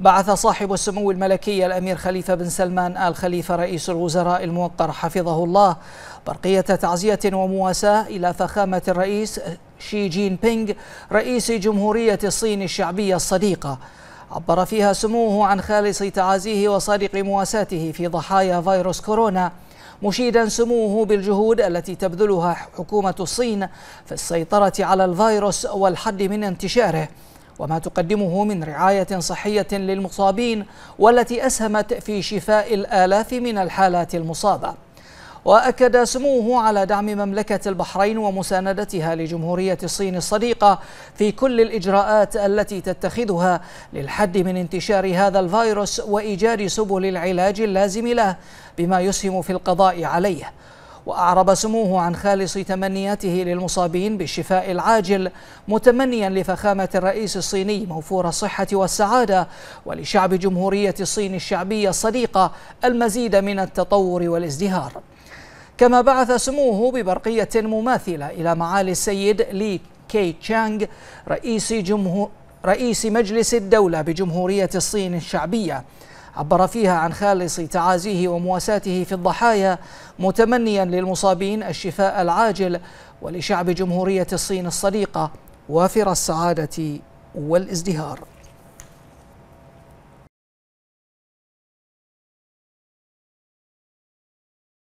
بعث صاحب السمو الملكي الأمير خليفة بن سلمان آل خليفة رئيس الوزراء الموقر حفظه الله برقية تعزية ومواساة إلى فخامة الرئيس شي جين بينغ رئيس جمهورية الصين الشعبية الصديقة عبر فيها سموه عن خالص تعازيه وصادق مواساته في ضحايا فيروس كورونا مشيدا سموه بالجهود التي تبذلها حكومة الصين في السيطرة على الفيروس والحد من انتشاره وما تقدمه من رعاية صحية للمصابين والتي أسهمت في شفاء الآلاف من الحالات المصابة وأكد سموه على دعم مملكة البحرين ومساندتها لجمهورية الصين الصديقة في كل الإجراءات التي تتخذها للحد من انتشار هذا الفيروس وإيجاد سبل العلاج اللازم له بما يسهم في القضاء عليه وأعرب سموه عن خالص تمنياته للمصابين بالشفاء العاجل متمنيا لفخامة الرئيس الصيني موفور الصحة والسعادة ولشعب جمهورية الصين الشعبية الصديقة المزيد من التطور والازدهار كما بعث سموه ببرقية مماثلة إلى معالي السيد لي كي تشانغ رئيس, جمهور رئيس مجلس الدولة بجمهورية الصين الشعبية عبر فيها عن خالص تعازيه ومواساته في الضحايا متمنيا للمصابين الشفاء العاجل ولشعب جمهورية الصين الصديقة وافر السعادة والازدهار